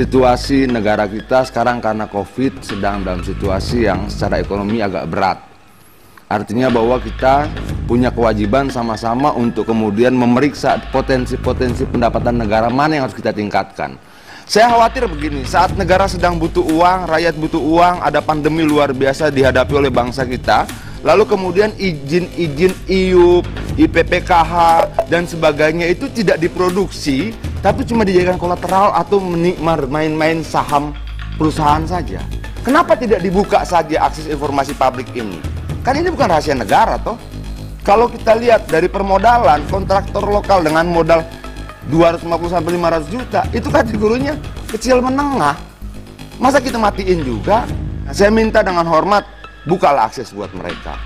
situasi negara kita sekarang karena COVID sedang dalam situasi yang secara ekonomi agak berat. Artinya bahwa kita punya kewajiban sama-sama untuk kemudian memeriksa potensi-potensi pendapatan negara mana yang harus kita tingkatkan. Saya khawatir begini, saat negara sedang butuh uang, rakyat butuh uang, ada pandemi luar biasa dihadapi oleh bangsa kita, Lalu kemudian izin-izin IUP, IPPKH dan sebagainya itu tidak diproduksi, tapi cuma dijadikan kolateral atau menikmar main-main saham perusahaan saja. Kenapa tidak dibuka saja akses informasi publik ini? Kan ini bukan rahasia negara toh. Kalau kita lihat dari permodalan kontraktor lokal dengan modal 250 sampai 500 juta itu kategorinya kecil menengah. Masa kita matiin juga? Nah, saya minta dengan hormat bukalah akses buat mereka.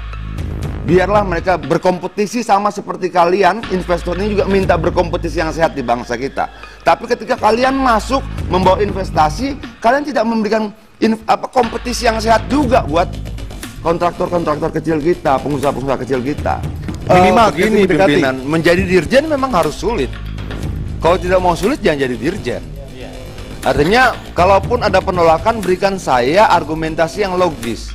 Biarlah mereka berkompetisi sama seperti kalian, investor ini juga minta berkompetisi yang sehat di bangsa kita. Tapi ketika kalian masuk membawa investasi, kalian tidak memberikan apa kompetisi yang sehat juga buat kontraktor-kontraktor kecil kita, pengusaha-pengusaha kecil kita. Minimal eh, uh, gini pimpinan, menjadi dirjen memang harus sulit. Kalau tidak mau sulit jangan jadi dirjen. Artinya, kalaupun ada penolakan, berikan saya argumentasi yang logis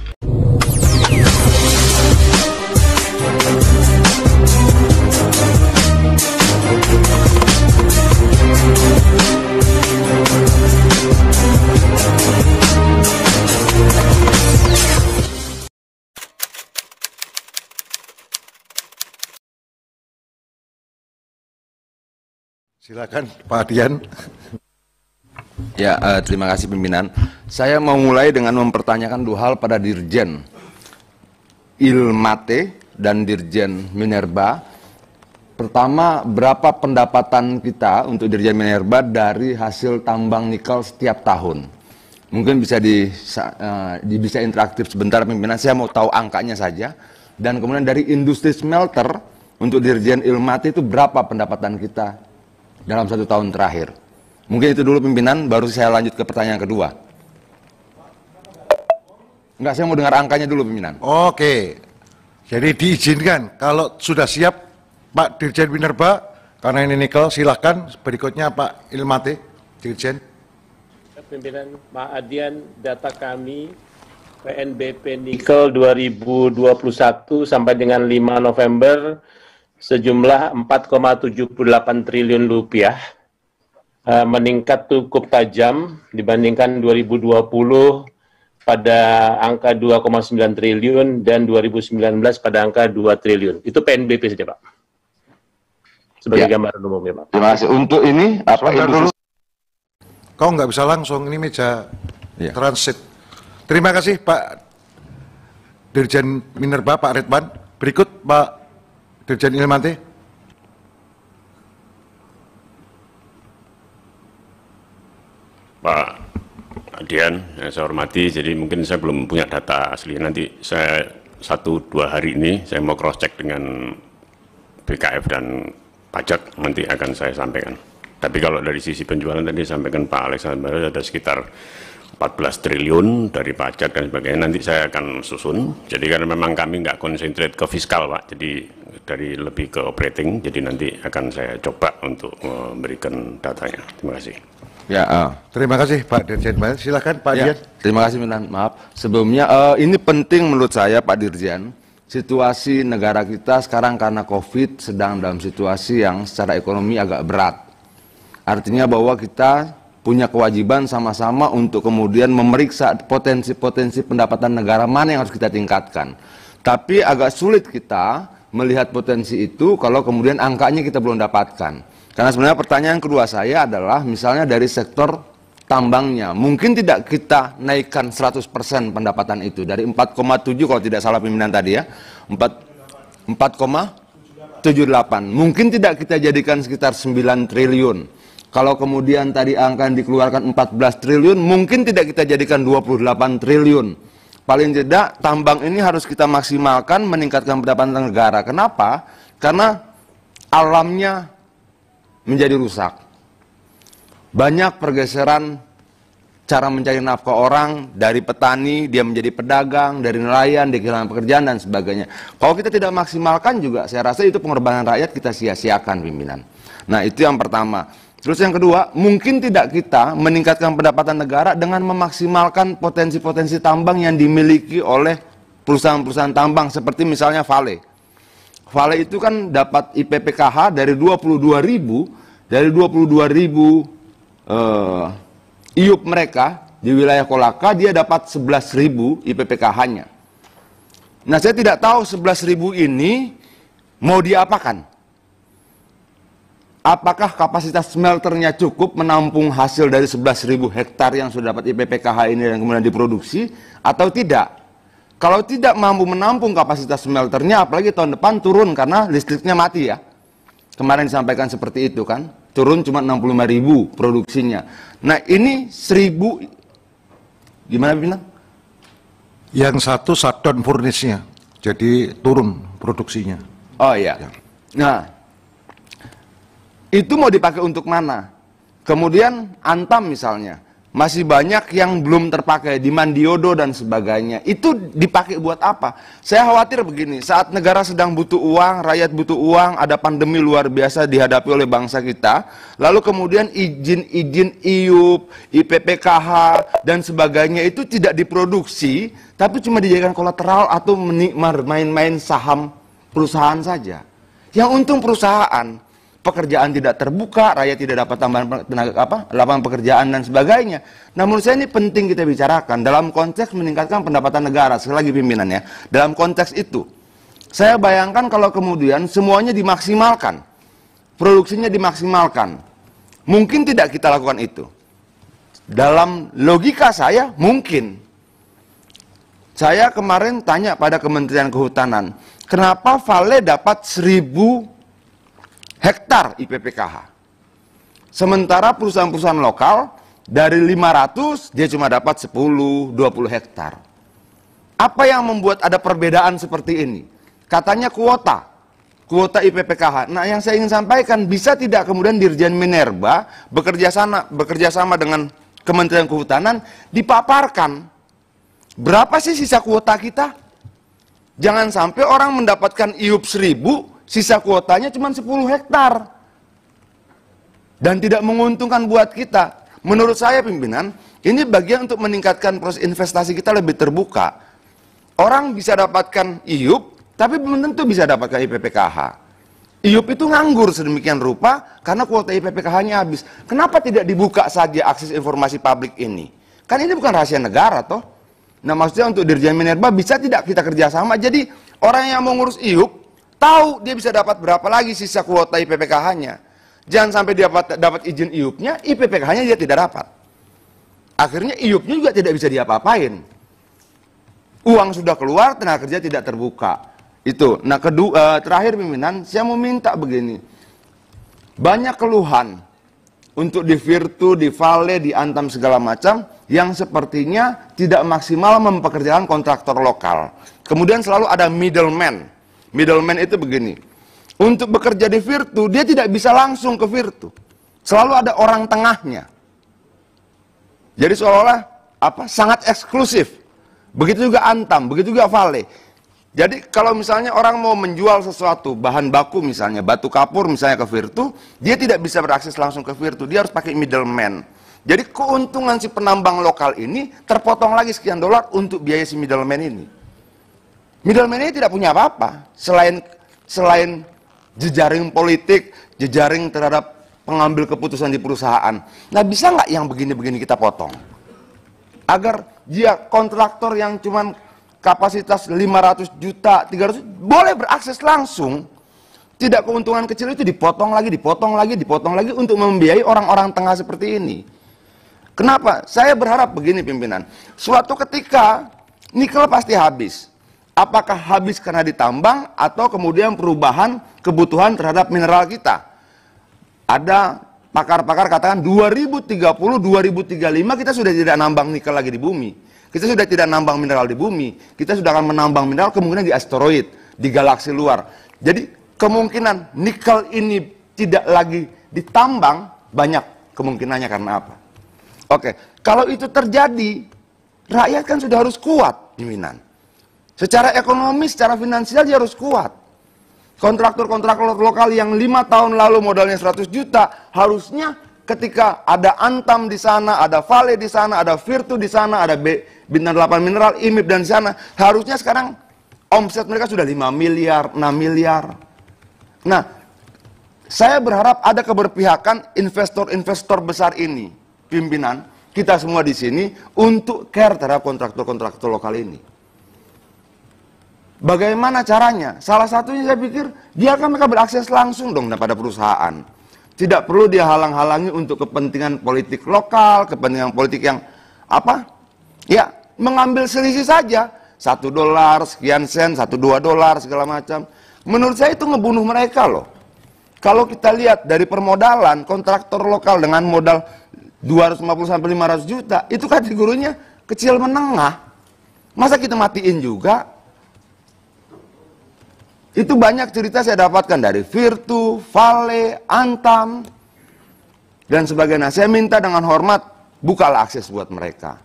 Silakan Pak Adian. Ya, uh, terima kasih pimpinan. Saya mau mulai dengan mempertanyakan dua hal pada Dirjen Ilmate dan Dirjen Minerba. Pertama, berapa pendapatan kita untuk Dirjen Minerba dari hasil tambang nikel setiap tahun? Mungkin bisa di, eh, bisa interaktif sebentar pimpinan. Saya mau tahu angkanya saja. Dan kemudian dari industri smelter untuk Dirjen Ilmate itu berapa pendapatan kita dalam satu tahun terakhir. Mungkin itu dulu pimpinan, baru saya lanjut ke pertanyaan kedua. Enggak, saya mau dengar angkanya dulu pimpinan. Oke, jadi diizinkan kalau sudah siap Pak Dirjen Minerba, karena ini nikel, silahkan berikutnya Pak Ilmate, Dirjen. Pimpinan Pak Adian, data kami PNBP Nikel 2021 sampai dengan 5 November sejumlah 4,78 triliun rupiah eh, meningkat cukup tajam dibandingkan 2020 pada angka 2,9 triliun dan 2019 pada angka 2 triliun. Itu PNBP saja, Pak. Sebagai ya. gambaran umum ya, Pak. Terima kasih. Untuk ini apa dulu. Kau nggak bisa langsung ini meja ya. transit. Terima kasih Pak Dirjen Minerba Pak Redman. Berikut Pak Dirjen Ilmati. Pak Adian saya hormati, jadi mungkin saya belum punya data asli. Nanti saya satu dua hari ini saya mau cross check dengan BKF dan pajak nanti akan saya sampaikan. Tapi kalau dari sisi penjualan tadi sampaikan Pak Alexander ada sekitar 14 triliun dari pajak dan sebagainya nanti saya akan susun jadi karena memang kami nggak konsentrate ke fiskal pak jadi dari lebih ke operating jadi nanti akan saya coba untuk memberikan datanya terima kasih ya uh. terima kasih Pak Dirjen silakan Pak ya, Dian terima kasih Minan maaf sebelumnya uh, ini penting menurut saya Pak Dirjen situasi negara kita sekarang karena COVID sedang dalam situasi yang secara ekonomi agak berat artinya bahwa kita punya kewajiban sama-sama untuk kemudian memeriksa potensi-potensi pendapatan negara mana yang harus kita tingkatkan. Tapi agak sulit kita melihat potensi itu kalau kemudian angkanya kita belum dapatkan. Karena sebenarnya pertanyaan kedua saya adalah misalnya dari sektor tambangnya, mungkin tidak kita naikkan 100% pendapatan itu dari 4,7 kalau tidak salah pimpinan tadi ya. 4 4,78. Mungkin tidak kita jadikan sekitar 9 triliun kalau kemudian tadi angka yang dikeluarkan 14 triliun, mungkin tidak kita jadikan 28 triliun. Paling tidak tambang ini harus kita maksimalkan meningkatkan pendapatan negara. Kenapa? Karena alamnya menjadi rusak. Banyak pergeseran cara mencari nafkah orang dari petani dia menjadi pedagang dari nelayan dia kehilangan pekerjaan dan sebagainya kalau kita tidak maksimalkan juga saya rasa itu pengorbanan rakyat kita sia-siakan pimpinan nah itu yang pertama Terus yang kedua, mungkin tidak kita meningkatkan pendapatan negara dengan memaksimalkan potensi-potensi tambang yang dimiliki oleh perusahaan-perusahaan tambang seperti misalnya Vale. Vale itu kan dapat IPPKH dari 22 ribu dari 22 ribu eh, iup mereka di wilayah Kolaka dia dapat 11 ribu IPPKH-nya. Nah saya tidak tahu 11 ribu ini mau diapakan. Apakah kapasitas smelternya cukup menampung hasil dari 11.000 hektar yang sudah dapat IPPKH ini dan kemudian diproduksi atau tidak? Kalau tidak mampu menampung kapasitas smelternya, apalagi tahun depan turun karena listriknya mati ya. Kemarin disampaikan seperti itu kan, turun cuma 65.000 produksinya. Nah ini 1000, gimana bilang? Yang satu shutdown furnisnya, jadi turun produksinya. Oh iya. Ya. Nah, itu mau dipakai untuk mana? Kemudian Antam misalnya, masih banyak yang belum terpakai di Mandiodo dan sebagainya. Itu dipakai buat apa? Saya khawatir begini, saat negara sedang butuh uang, rakyat butuh uang, ada pandemi luar biasa dihadapi oleh bangsa kita, lalu kemudian izin-izin IUP, IPPKH dan sebagainya itu tidak diproduksi, tapi cuma dijadikan kolateral atau main-main saham perusahaan saja. Yang untung perusahaan, pekerjaan tidak terbuka, rakyat tidak dapat tambahan tenaga apa, lapangan pekerjaan dan sebagainya. Namun saya ini penting kita bicarakan dalam konteks meningkatkan pendapatan negara. Sekali lagi pimpinannya, dalam konteks itu, saya bayangkan kalau kemudian semuanya dimaksimalkan, produksinya dimaksimalkan, mungkin tidak kita lakukan itu. Dalam logika saya, mungkin. Saya kemarin tanya pada Kementerian Kehutanan, kenapa Vale dapat seribu hektar IPPKH. Sementara perusahaan-perusahaan lokal dari 500 dia cuma dapat 10, 20 hektar. Apa yang membuat ada perbedaan seperti ini? Katanya kuota, kuota IPPKH. Nah, yang saya ingin sampaikan, bisa tidak kemudian Dirjen Minerba bekerja sana, bekerja sama dengan Kementerian Kehutanan dipaparkan berapa sih sisa kuota kita? Jangan sampai orang mendapatkan IUP 1000 Sisa kuotanya cuma 10 hektar. Dan tidak menguntungkan buat kita. Menurut saya pimpinan, ini bagian untuk meningkatkan proses investasi kita lebih terbuka. Orang bisa dapatkan IUP, tapi belum tentu bisa dapatkan IPPKH. IUP itu nganggur sedemikian rupa karena kuota IPPKH-nya habis. Kenapa tidak dibuka saja akses informasi publik ini? Kan ini bukan rahasia negara, toh. Nah maksudnya untuk Dirjen Minerba bisa tidak kita kerjasama? Jadi orang yang mau ngurus IUP Tahu dia bisa dapat berapa lagi sisa kuota IPPKH-nya. Jangan sampai dia dapat, dapat izin IUP-nya, IPPKH-nya dia tidak dapat. Akhirnya IUP-nya juga tidak bisa diapa-apain. Uang sudah keluar, tenaga kerja tidak terbuka. Itu. Nah, kedua eh, terakhir pimpinan, saya mau minta begini. Banyak keluhan untuk di Virtu, di Vale, di Antam segala macam yang sepertinya tidak maksimal mempekerjakan kontraktor lokal. Kemudian selalu ada middleman Middleman itu begini. Untuk bekerja di Virtu, dia tidak bisa langsung ke Virtu. Selalu ada orang tengahnya. Jadi seolah-olah apa sangat eksklusif. Begitu juga Antam, begitu juga Vale. Jadi kalau misalnya orang mau menjual sesuatu, bahan baku misalnya, batu kapur misalnya ke Virtu, dia tidak bisa berakses langsung ke Virtu, dia harus pakai middleman. Jadi keuntungan si penambang lokal ini terpotong lagi sekian dolar untuk biaya si middleman ini. Middleman ini tidak punya apa-apa selain selain jejaring politik, jejaring terhadap pengambil keputusan di perusahaan. Nah bisa nggak yang begini-begini kita potong? Agar dia kontraktor yang cuman kapasitas 500 juta, 300 boleh berakses langsung. Tidak keuntungan kecil itu dipotong lagi, dipotong lagi, dipotong lagi untuk membiayai orang-orang tengah seperti ini. Kenapa? Saya berharap begini pimpinan. Suatu ketika nikel pasti habis apakah habis karena ditambang atau kemudian perubahan kebutuhan terhadap mineral kita. Ada pakar-pakar katakan 2030 2035 kita sudah tidak nambang nikel lagi di bumi. Kita sudah tidak nambang mineral di bumi. Kita sudah akan menambang mineral kemungkinan di asteroid, di galaksi luar. Jadi kemungkinan nikel ini tidak lagi ditambang banyak kemungkinannya karena apa? Oke, kalau itu terjadi, rakyat kan sudah harus kuat, pimpinan. Secara ekonomi, secara finansial dia harus kuat. Kontraktor-kontraktor lokal yang lima tahun lalu modalnya 100 juta, harusnya ketika ada Antam di sana, ada Vale di sana, ada Virtu di sana, ada B, Bintang 8 Mineral, IMIP dan sana, harusnya sekarang omset mereka sudah 5 miliar, 6 miliar. Nah, saya berharap ada keberpihakan investor-investor besar ini, pimpinan, kita semua di sini untuk care terhadap kontraktor-kontraktor lokal ini. Bagaimana caranya? Salah satunya saya pikir dia akan mereka berakses langsung dong pada perusahaan. Tidak perlu dia halang-halangi untuk kepentingan politik lokal, kepentingan politik yang apa? Ya, mengambil selisih saja. Satu dolar, sekian sen, satu dua dolar, segala macam. Menurut saya itu ngebunuh mereka loh. Kalau kita lihat dari permodalan, kontraktor lokal dengan modal 250-500 juta, itu kategorinya kecil menengah. Masa kita matiin juga? Itu banyak cerita saya dapatkan dari Virtu, Vale, Antam, dan sebagainya. Saya minta dengan hormat, bukalah akses buat mereka.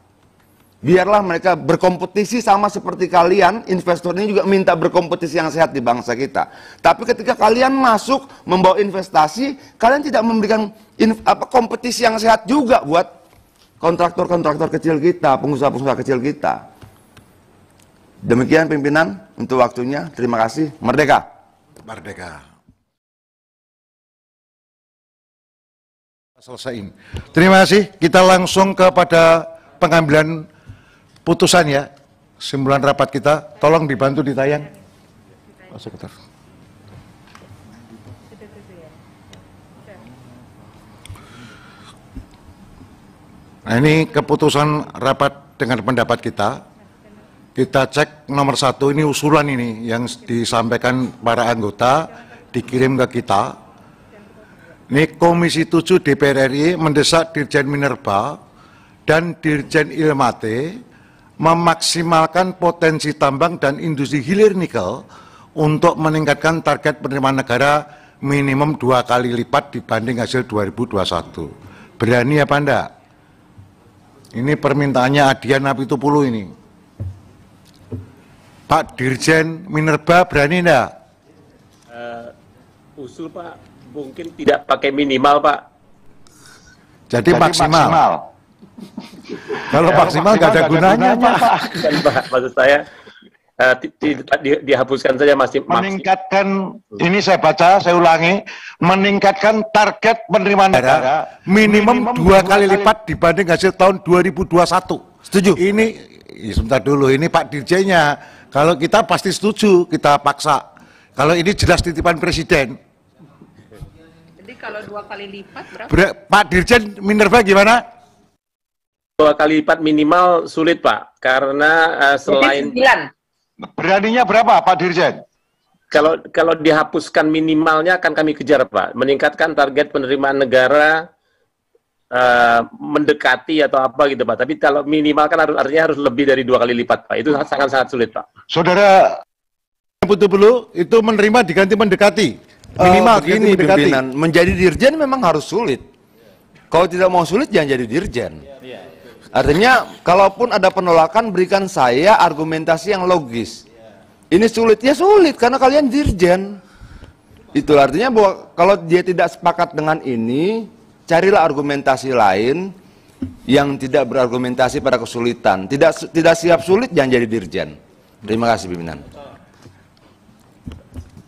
Biarlah mereka berkompetisi sama seperti kalian, investor ini juga minta berkompetisi yang sehat di bangsa kita. Tapi ketika kalian masuk membawa investasi, kalian tidak memberikan inf- apa, kompetisi yang sehat juga buat kontraktor-kontraktor kecil kita, pengusaha-pengusaha kecil kita. Demikian pimpinan untuk waktunya. Terima kasih. Merdeka. Merdeka. Selesaiin. Terima kasih. Kita langsung kepada pengambilan putusan ya. Simpulan rapat kita. Tolong dibantu ditayang. Sekretar. Nah, ini keputusan rapat dengan pendapat kita kita cek nomor satu ini usulan ini yang disampaikan para anggota dikirim ke kita. Ini Komisi 7 DPR RI mendesak Dirjen Minerba dan Dirjen Ilmate memaksimalkan potensi tambang dan industri hilir nikel untuk meningkatkan target penerimaan negara minimum dua kali lipat dibanding hasil 2021. Berani ya Panda? Ini permintaannya Adian napi Apitupulu ini. Pak Dirjen Minerba berani enggak? Uh, usul Pak, mungkin tidak pakai minimal Pak. Jadi, Jadi maksimal. maksimal. Kalau ya, maksimal nggak ada, gunanya, gunanya Pak. Pak. Kan, Pak. Maksud saya uh, di, di, di, dihapuskan saja masih meningkatkan ini saya baca saya ulangi meningkatkan target penerimaan negara minimum, minimum dua, dua kali, kali lipat dibanding hasil tahun 2021 setuju ini ya sebentar dulu ini Pak Dirjennya kalau kita pasti setuju, kita paksa. Kalau ini jelas titipan presiden. Jadi kalau dua kali lipat berapa? Pak Dirjen Minerva gimana? Dua kali lipat minimal sulit Pak, karena uh, selain beraninya berapa Pak Dirjen? Kalau kalau dihapuskan minimalnya akan kami kejar Pak, meningkatkan target penerimaan negara Eh, mendekati atau apa gitu pak. Tapi kalau minimal kan harus artinya harus lebih dari dua kali lipat pak. Itu sangat sangat sulit pak. Saudara Putu perlu itu menerima diganti mendekati. Eh, minimal uh, ini mendekati. pimpinan menjadi dirjen memang harus sulit. Kalau tidak mau sulit jangan jadi dirjen. Iya, iya. Artinya kalaupun ada penolakan berikan saya argumentasi yang logis. Iya. Ini sulit ya sulit karena kalian dirjen. Itu artinya bahwa kalau dia tidak sepakat dengan ini, carilah argumentasi lain yang tidak berargumentasi pada kesulitan. Tidak tidak siap sulit jangan jadi dirjen. Terima kasih pimpinan.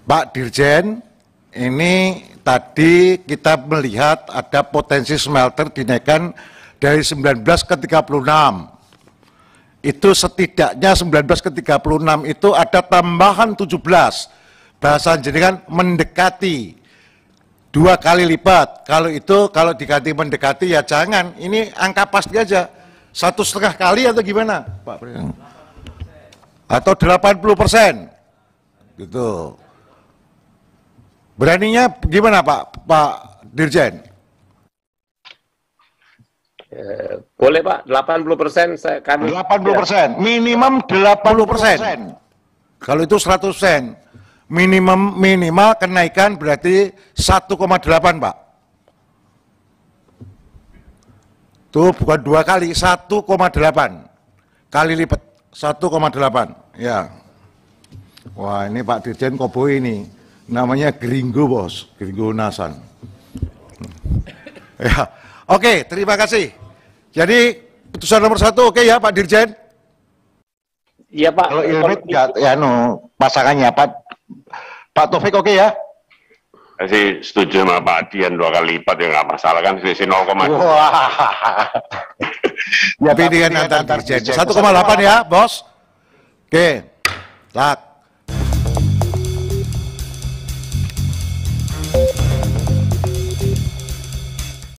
Pak Dirjen, ini tadi kita melihat ada potensi smelter dinaikkan dari 19 ke 36. Itu setidaknya 19 ke 36 itu ada tambahan 17. Bahasa jadi kan mendekati dua kali lipat. Kalau itu kalau diganti mendekati ya jangan. Ini angka pasti aja satu setengah kali atau gimana, Pak Presiden? Atau 80 persen, gitu. Beraninya gimana Pak Pak Dirjen? Eh, boleh Pak, 80 persen saya kami. 80 persen, ya. minimum 80 persen. Kalau itu 100 persen. Minimum minimal kenaikan berarti 1,8 Pak. Tuh bukan dua kali, 1,8 kali lipat, 1,8 ya. Wah ini Pak Dirjen Kobo ini, namanya geringgu Bos, geringgu Nasan. Hmm. Ya, oke terima kasih. Jadi putusan nomor satu oke ya Pak Dirjen? Iya Pak. Kalau ilmu ya no, pasangannya Pak Pak Taufik oke okay ya? Saya setuju sama Pak adian dua kali lipat ya nggak masalah kan selisih 0,2. ya, tapi dengan kan antar dirjen 1,8 ya bos. Oke, okay. tak.